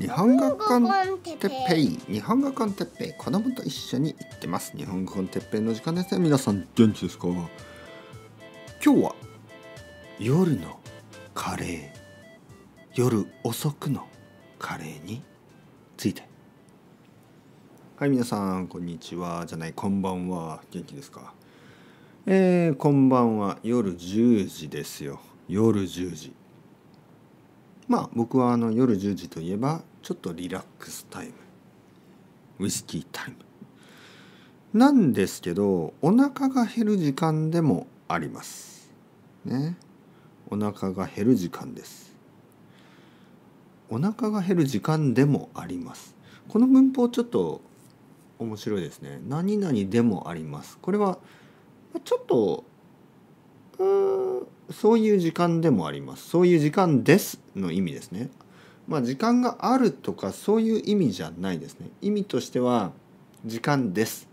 日本語コンテッペイ日本語コンテッペイ子供と一緒に行ってます日本語コンテッペイの時間ですね皆さん元気ですか今日は夜のカレー夜遅くのカレーについてはい皆さんこんにちはじゃないこんばんは元気ですかえー、こんばんは夜10時ですよ夜10時まあ僕はあの夜10時といえばちょっとリラックスタイムウイスキータイムなんですけどお腹が減る時間でもありますねお腹が減る時間ですお腹が減る時間でもありますこの文法ちょっと面白いですね何々でもありますこれはちょっとそういう時間でもありますそういう時間ですの意味ですねまあ時間があるとかそういう意味じゃないですね意味としては時間です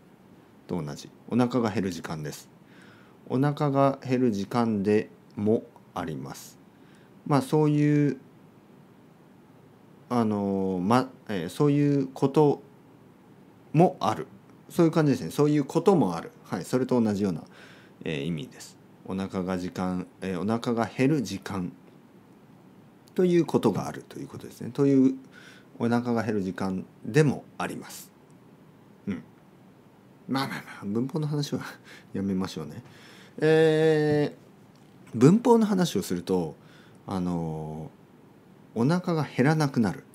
と同じお腹が減る時間ですお腹が減る時間でもありますまあそういうあのまえー、そういうこともあるそういう感じですねそういうこともある、はい、それと同じような、えー、意味ですお腹が時間、えー、お腹が減る時間ということがあるということですね。というお腹が減る時間でもあります。うん。まあまあまあ文法の話はやめましょうね。えー、文法の話をするとあのー、お腹が減らなくなる。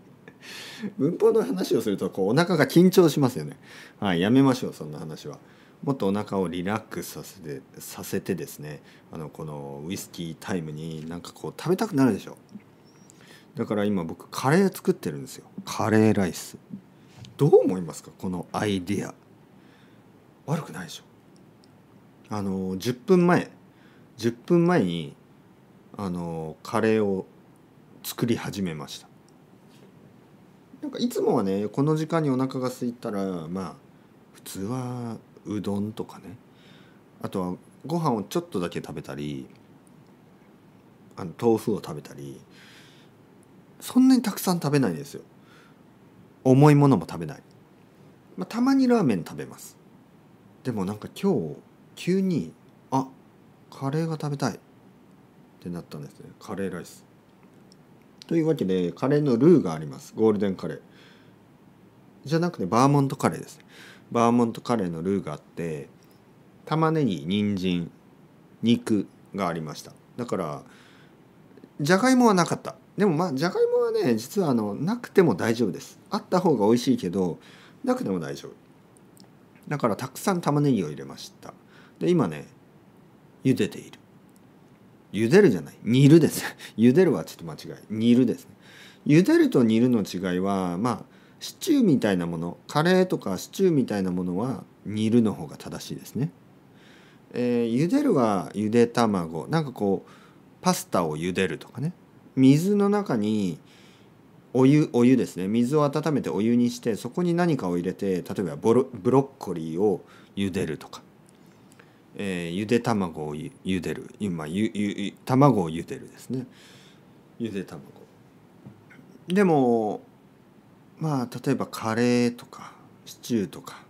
文法の話をするとこうお腹が緊張しますよね。はい、やめましょうそんな話は。もっとお腹をリラックスさせてさせてですねあのこのウイスキータイムになんかこう食べたくなるでしょだから今僕カレー作ってるんですよカレーライスどう思いますかこのアイディア悪くないでしょあの10分前10分前にあのカレーを作り始めましたなんかいつもはねこの時間にお腹が空いたらまあ普通はうどんとかねあとはご飯をちょっとだけ食べたりあの豆腐を食べたりそんなにたくさん食べないですよ重いものも食べない、まあ、たまにラーメン食べますでもなんか今日急にあカレーが食べたいってなったんですねカレーライスというわけでカレーのルーがありますゴールデンカレーじゃなくてバーモントカレーですバーモントカレーのルーがあって玉ねぎ人参肉がありましただからじゃがいもはなかったでもまあじゃがいもはね実はあのなくても大丈夫ですあった方が美味しいけどなくても大丈夫だからたくさん玉ねぎを入れましたで今ね茹でている茹でるじゃない煮るです 茹でるはちょっと間違い煮るです茹でると煮るの違いはまあシチューみたいなものカレーとかシチューみたいなものは煮るの方が正しいですね。えー、茹でるはゆで卵なんかこうパスタを茹でるとかね水の中にお湯お湯ですね水を温めてお湯にしてそこに何かを入れて例えばブロッコリーを茹でるとか、えー、ゆで卵を茹でる今ゆゆ卵を茹でるですねゆで卵でもまあ例えばカレーとかシチューとか、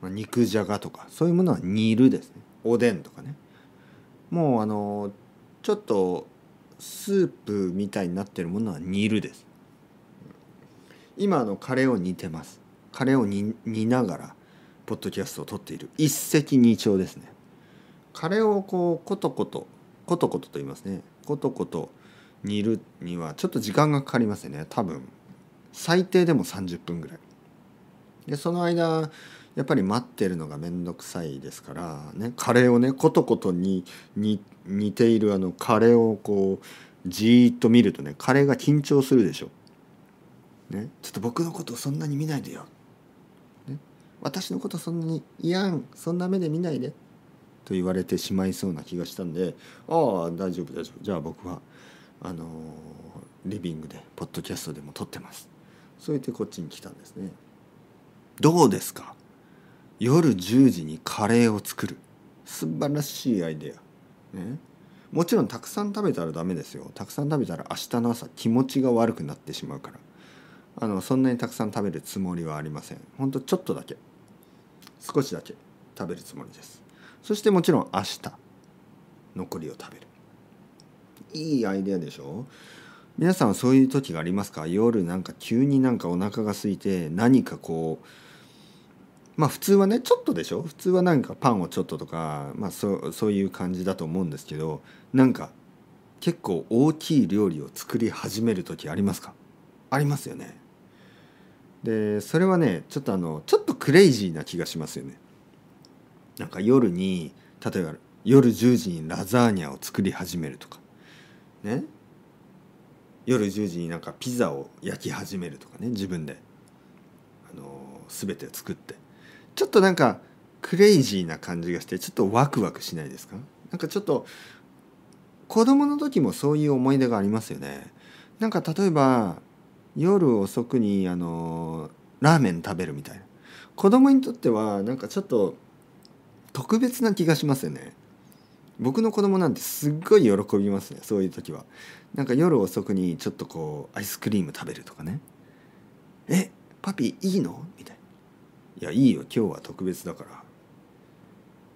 まあ、肉じゃがとかそういうものは煮るですねおでんとかねもうあのちょっとスープみたいになってるものは煮るです今のカレーを煮てますカレーを煮煮ながらポッドキャストを撮っている一石二鳥ですねカレーをこうコトコトコトコトと言いますねコトコト煮るにはちょっと時間がかかりますよね多分最低でも30分ぐらいでその間やっぱり待ってるのが面倒くさいですから、ね、カレーをねことことに似ているあのカレーをこうじーっと見るとねカレーが緊張するでしょ。ね、ちょっと僕のことそんなに見ないでよ。ね、私のことそんなにいやんそんな目で見ないで。と言われてしまいそうな気がしたんでああ大丈夫大丈夫じゃあ僕はあのー、リビングでポッドキャストでも撮ってますそうやってこっちに来たんですねどうですか夜10時にカレーを作る素晴らしいアイデア、ね、もちろんたくさん食べたらダメですよたくさん食べたら明日の朝気持ちが悪くなってしまうからあのそんなにたくさん食べるつもりはありませんほんとちょっとだけ少しだけ食べるつもりですそしてもちろん明日残りを食べるいいアイデアでしょ皆さんはそういう時がありますか夜なんか急になんかお腹が空いて何かこうまあ普通はねちょっとでしょ普通はなんかパンをちょっととか、まあ、そそういう感じだと思うんですけどなんか結構大きい料理を作り始める時ありますかありますよね。でそれはねちょっとあのちょっとクレイジーな気がしますよね。なんか夜に例えば夜10時にラザーニャを作り始めるとかね夜10時になんかピザを焼き始めるとかね自分で、あのー、全て作ってちょっとなんかクレイジーな感じがしてちょっとワクワクしないですかなんかちょっと子供の時もそういう思い出がありますよねなんか例えば夜遅くにあのラーメン食べるみたいな子供にとってはなんかちょっと特別な気がしますよね僕の子供なんてすっごい喜びますねそういう時はなんか夜遅くにちょっとこうアイスクリーム食べるとかね「えパピいいの?」みたいな「いやいいよ今日は特別だから」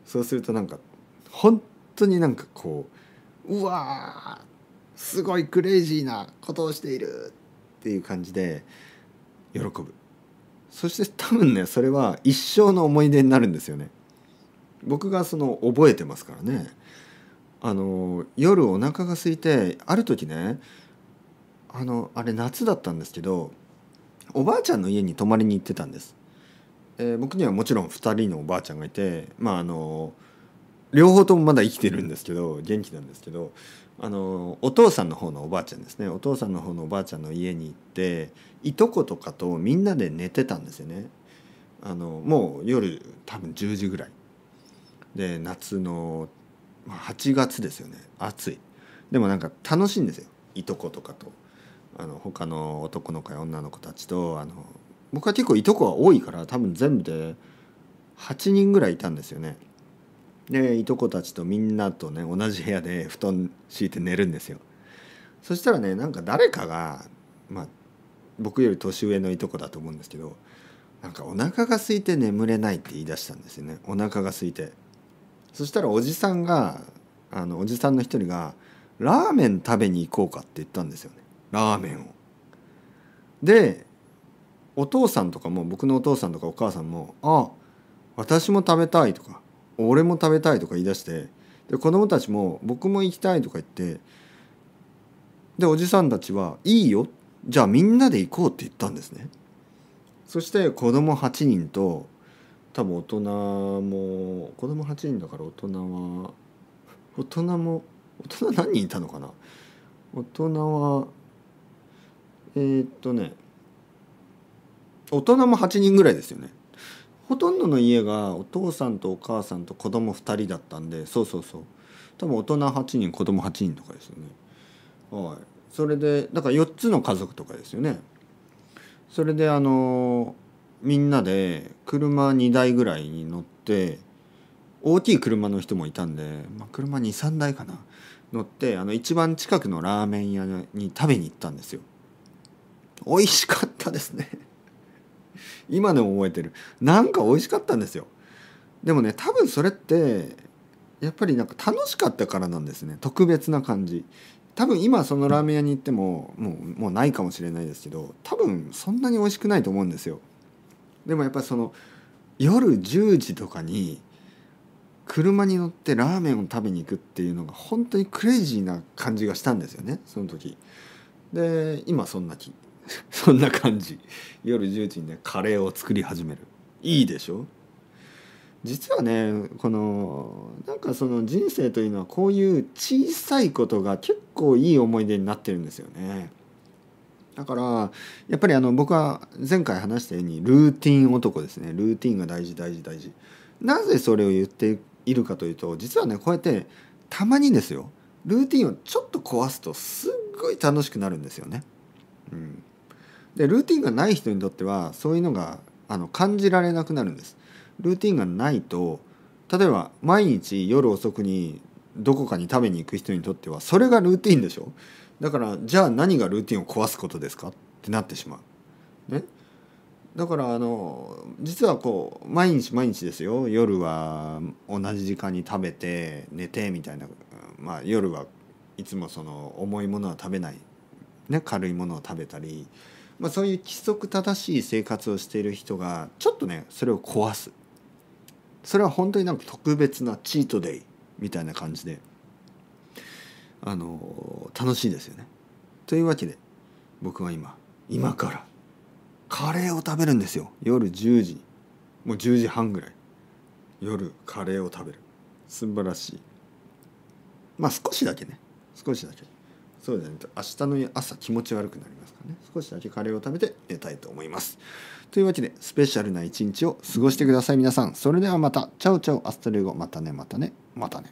そうするとなんか本当になんかこううわすごいクレイジーなことをしているっていう感じで喜ぶそして多分ねそれは一生の思い出になるんですよね僕がその覚えてますからねあの夜お腹が空いてある時ねあのあれ夏だったんですけどおばあちゃんの家に泊まりに行ってたんです、えー、僕にはもちろん2人のおばあちゃんがいてまああの両方ともまだ生きてるんですけど元気なんですけどあのお父さんの方のおばあちゃんですねお父さんの方のおばあちゃんの家に行っていとことかとみんなで寝てたんですよねあのもう夜多分10時ぐらいで夏の8月ですよね暑いでもなんか楽しいんですよいとことかとあの他の男の子や女の子たちとあの僕は結構いとこは多いから多分全部で8人ぐらいいたんですよねでいとこたちとみんなとね同じ部屋で布団敷いて寝るんですよそしたらねなんか誰かがまあ僕より年上のいとこだと思うんですけどなんかお腹が空いて眠れないって言い出したんですよねお腹が空いてそしたらおじさんがあのおじさんの一人が「ラーメン食べに行こうか」って言ったんですよねラーメンを。でお父さんとかも僕のお父さんとかお母さんも「あ私も食べたい」とか「俺も食べたい」とか言い出してで子供たちも「僕も行きたい」とか言ってでおじさんたちは「いいよじゃあみんなで行こう」って言ったんですね。そして子供8人と多分大人も子供8人だから大人は大人も大人何人いたのかな大人はえー、っとね大人も8人ぐらいですよねほとんどの家がお父さんとお母さんと子供2人だったんでそうそうそう多分大人8人子供8人とかですよねはいそれでだから4つの家族とかですよねそれであのーみんなで車2台ぐらいに乗って大きい車の人もいたんで、まあ、車23台かな乗ってあの一番近くのラーメン屋に食べに行ったんですよ美味しかったですね 今でも覚えてるなんか美味しかったんですよでもね多分それってやっぱりなんか楽しかったからなんですね特別な感じ多分今そのラーメン屋に行ってももうもうないかもしれないですけど多分そんなに美味しくないと思うんですよでもやっぱその夜10時とかに車に乗ってラーメンを食べに行くっていうのが本当にクレイジーな感じがしたんですよねその時。で今そんな気 そんな感じ夜10時にねカレーを作り始めるいいでしょ実はねこのなんかその人生というのはこういう小さいことが結構いい思い出になってるんですよね。だからやっぱりあの僕は前回話したようにルーティン男ですねルーティンが大事大事大事なぜそれを言っているかというと実はねこうやってたまにですよルーティンをちょっと壊すとすっごい楽しくなるんですよね。うん、でルーティンがない人にとってはそういうのがあの感じられなくなるんです。ルーティンがないと例えば毎日夜遅くにどこかに食べに行く人にとってはそれがルーティンでしょだからじゃあ何がルーティンを壊すことですかってなってしまう。ね、だからあの実はこう毎日毎日ですよ夜は同じ時間に食べて寝てみたいな、まあ、夜はいつもその重いものは食べない、ね、軽いものを食べたり、まあ、そういう規則正しい生活をしている人がちょっとねそれを壊すそれは本当になんか特別なチートデイみたいな感じであの楽しいですよね。というわけで僕は今今からカレーを食べるんですよ夜10時もう10時半ぐらい夜カレーを食べる素晴らしいまあ少しだけね少しだけ。そうじゃな明日の朝気持ち悪くなりますからね少しだけカレーを食べて寝たいと思いますというわけでスペシャルな一日を過ごしてください皆さんそれではまたチャオチャオアストレイゴまたねまたねまたね